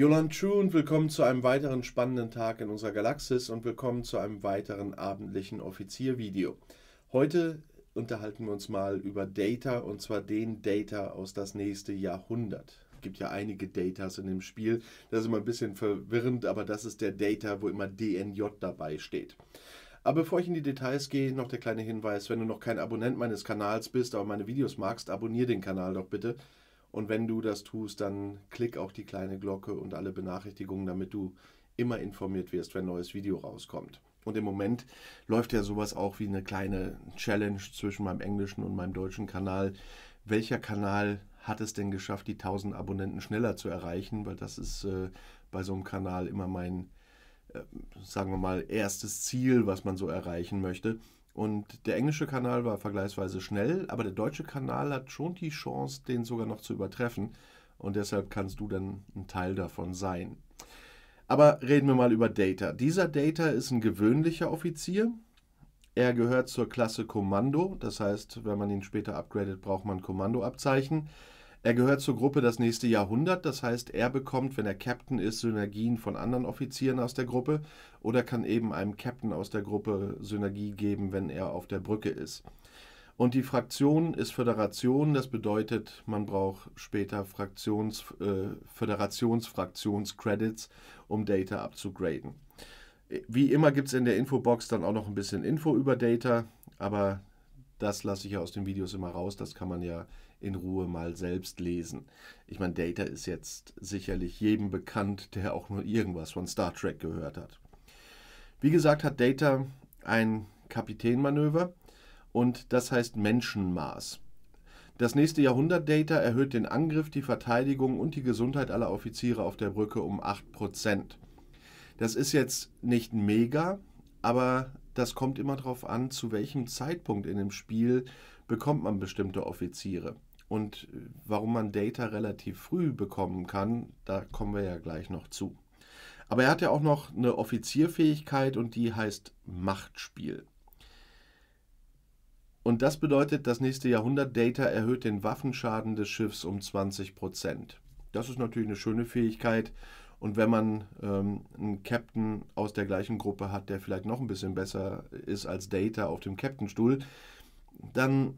Jolan True und willkommen zu einem weiteren spannenden Tag in unserer Galaxis und willkommen zu einem weiteren abendlichen Offiziervideo. Heute unterhalten wir uns mal über Data und zwar den Data aus das nächste Jahrhundert. Es gibt ja einige Datas in dem Spiel, das ist immer ein bisschen verwirrend, aber das ist der Data, wo immer DNJ dabei steht. Aber bevor ich in die Details gehe, noch der kleine Hinweis, wenn du noch kein Abonnent meines Kanals bist, aber meine Videos magst, abonniere den Kanal doch bitte. Und wenn du das tust, dann klick auch die kleine Glocke und alle Benachrichtigungen, damit du immer informiert wirst, wenn ein neues Video rauskommt. Und im Moment läuft ja sowas auch wie eine kleine Challenge zwischen meinem englischen und meinem deutschen Kanal. Welcher Kanal hat es denn geschafft, die 1000 Abonnenten schneller zu erreichen? Weil das ist äh, bei so einem Kanal immer mein, äh, sagen wir mal, erstes Ziel, was man so erreichen möchte. Und der englische Kanal war vergleichsweise schnell, aber der deutsche Kanal hat schon die Chance, den sogar noch zu übertreffen. Und deshalb kannst du dann ein Teil davon sein. Aber reden wir mal über Data. Dieser Data ist ein gewöhnlicher Offizier. Er gehört zur Klasse Kommando. Das heißt, wenn man ihn später upgradet, braucht man Kommandoabzeichen. Er gehört zur Gruppe Das nächste Jahrhundert, das heißt, er bekommt, wenn er Captain ist, Synergien von anderen Offizieren aus der Gruppe oder kann eben einem Captain aus der Gruppe Synergie geben, wenn er auf der Brücke ist. Und die Fraktion ist Föderation, das bedeutet, man braucht später Fraktions, äh, föderationsfraktions um Data abzugraden. Wie immer gibt es in der Infobox dann auch noch ein bisschen Info über Data, aber das lasse ich ja aus den Videos immer raus, das kann man ja in Ruhe mal selbst lesen. Ich meine, Data ist jetzt sicherlich jedem bekannt, der auch nur irgendwas von Star Trek gehört hat. Wie gesagt, hat Data ein Kapitänmanöver und das heißt Menschenmaß. Das nächste Jahrhundert Data erhöht den Angriff, die Verteidigung und die Gesundheit aller Offiziere auf der Brücke um 8%. Das ist jetzt nicht mega, aber das kommt immer darauf an, zu welchem Zeitpunkt in dem Spiel bekommt man bestimmte Offiziere und äh, warum man Data relativ früh bekommen kann, da kommen wir ja gleich noch zu. Aber er hat ja auch noch eine Offizierfähigkeit und die heißt Machtspiel. Und das bedeutet, das nächste Jahrhundert Data erhöht den Waffenschaden des Schiffs um 20 Prozent. Das ist natürlich eine schöne Fähigkeit. Und wenn man ähm, einen Captain aus der gleichen Gruppe hat, der vielleicht noch ein bisschen besser ist als Data auf dem Captainstuhl, dann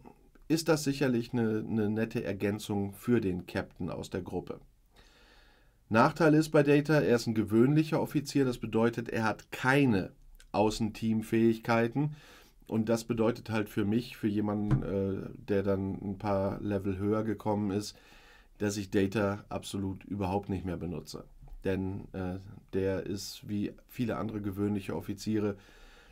ist das sicherlich eine, eine nette Ergänzung für den Captain aus der Gruppe. Nachteil ist bei Data, er ist ein gewöhnlicher Offizier, das bedeutet, er hat keine Außenteamfähigkeiten. Und das bedeutet halt für mich, für jemanden, äh, der dann ein paar Level höher gekommen ist, dass ich Data absolut überhaupt nicht mehr benutze. Denn äh, der ist wie viele andere gewöhnliche Offiziere,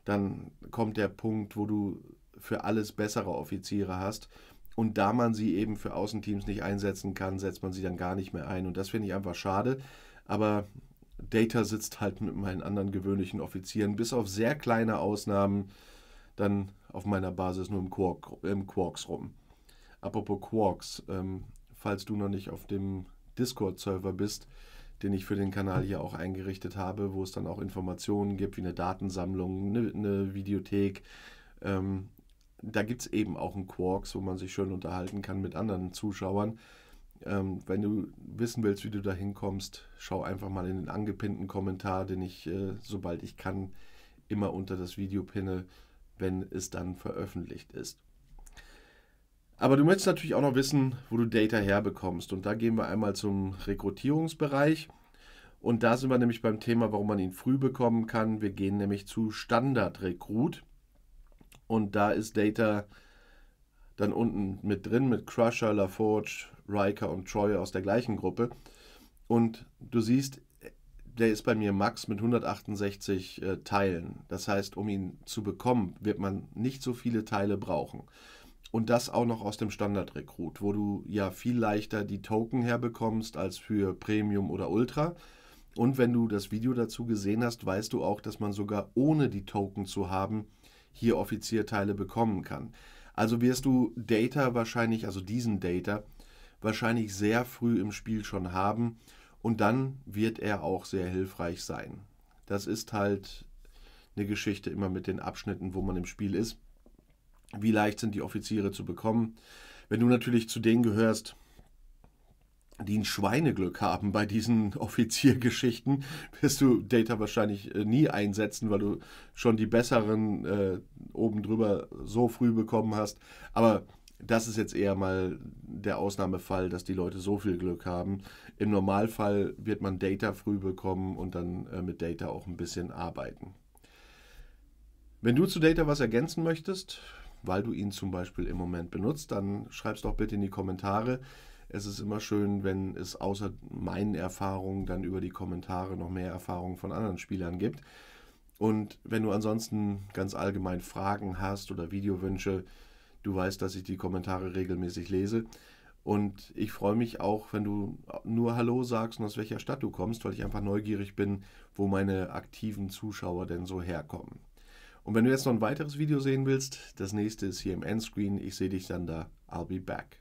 dann kommt der Punkt, wo du für alles bessere Offiziere hast. Und da man sie eben für Außenteams nicht einsetzen kann, setzt man sie dann gar nicht mehr ein. Und das finde ich einfach schade. Aber Data sitzt halt mit meinen anderen gewöhnlichen Offizieren, bis auf sehr kleine Ausnahmen, dann auf meiner Basis nur im, Quark, im Quarks rum. Apropos Quarks, ähm, falls du noch nicht auf dem Discord-Server bist, den ich für den Kanal hier auch eingerichtet habe, wo es dann auch Informationen gibt, wie eine Datensammlung, eine, eine Videothek, ähm, da gibt es eben auch einen Quarks, wo man sich schön unterhalten kann mit anderen Zuschauern. Ähm, wenn du wissen willst, wie du da hinkommst, schau einfach mal in den angepinnten Kommentar, den ich, äh, sobald ich kann, immer unter das Video pinne, wenn es dann veröffentlicht ist. Aber du möchtest natürlich auch noch wissen, wo du Data herbekommst. Und da gehen wir einmal zum Rekrutierungsbereich. Und da sind wir nämlich beim Thema, warum man ihn früh bekommen kann. Wir gehen nämlich zu standard Recruit. Und da ist Data dann unten mit drin, mit Crusher, LaForge, Riker und Troy aus der gleichen Gruppe. Und du siehst, der ist bei mir Max mit 168 äh, Teilen. Das heißt, um ihn zu bekommen, wird man nicht so viele Teile brauchen. Und das auch noch aus dem Standard-Recruit, wo du ja viel leichter die Token herbekommst als für Premium oder Ultra. Und wenn du das Video dazu gesehen hast, weißt du auch, dass man sogar ohne die Token zu haben hier Offizierteile bekommen kann. Also wirst du Data wahrscheinlich, also diesen Data, wahrscheinlich sehr früh im Spiel schon haben und dann wird er auch sehr hilfreich sein. Das ist halt eine Geschichte immer mit den Abschnitten, wo man im Spiel ist. Wie leicht sind die Offiziere zu bekommen? Wenn du natürlich zu denen gehörst, die ein Schweineglück haben bei diesen Offiziergeschichten, wirst du Data wahrscheinlich äh, nie einsetzen, weil du schon die besseren äh, oben drüber so früh bekommen hast. Aber das ist jetzt eher mal der Ausnahmefall, dass die Leute so viel Glück haben. Im Normalfall wird man Data früh bekommen und dann äh, mit Data auch ein bisschen arbeiten. Wenn du zu Data was ergänzen möchtest, weil du ihn zum Beispiel im Moment benutzt, dann schreib es doch bitte in die Kommentare es ist immer schön, wenn es außer meinen Erfahrungen dann über die Kommentare noch mehr Erfahrungen von anderen Spielern gibt. Und wenn du ansonsten ganz allgemein Fragen hast oder Videowünsche, du weißt, dass ich die Kommentare regelmäßig lese. Und ich freue mich auch, wenn du nur Hallo sagst und aus welcher Stadt du kommst, weil ich einfach neugierig bin, wo meine aktiven Zuschauer denn so herkommen. Und wenn du jetzt noch ein weiteres Video sehen willst, das nächste ist hier im Endscreen. Ich sehe dich dann da. I'll be back.